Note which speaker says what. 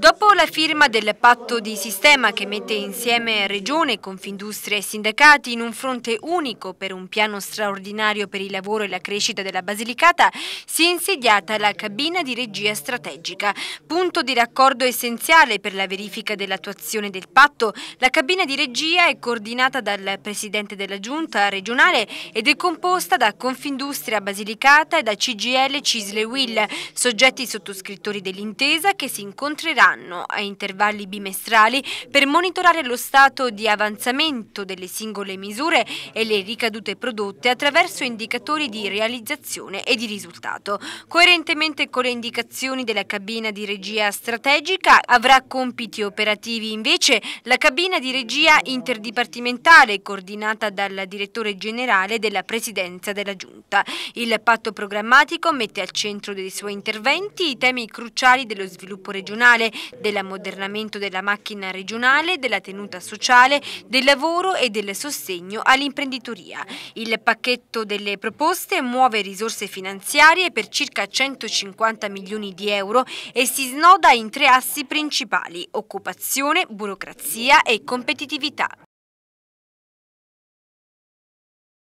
Speaker 1: Dopo la firma del patto di sistema che mette insieme Regione, Confindustria e sindacati in un fronte unico per un piano straordinario per il lavoro e la crescita della Basilicata, si è insediata la cabina di regia strategica. Punto di raccordo essenziale per la verifica dell'attuazione del patto, la cabina di regia è coordinata dal Presidente della Giunta regionale ed è composta da Confindustria Basilicata e da CGL Cisle Will, soggetti sottoscrittori dell'intesa che si incontrerà anno, a intervalli bimestrali, per monitorare lo stato di avanzamento delle singole misure e le ricadute prodotte attraverso indicatori di realizzazione e di risultato. Coerentemente con le indicazioni della cabina di regia strategica, avrà compiti operativi invece la cabina di regia interdipartimentale coordinata dal direttore generale della Presidenza della Giunta. Il patto programmatico mette al centro dei suoi interventi i temi cruciali dello sviluppo regionale dell'ammodernamento della macchina regionale, della tenuta sociale, del lavoro e del sostegno all'imprenditoria. Il pacchetto delle proposte muove risorse finanziarie per circa 150 milioni di euro e si snoda in tre assi principali, occupazione, burocrazia e competitività.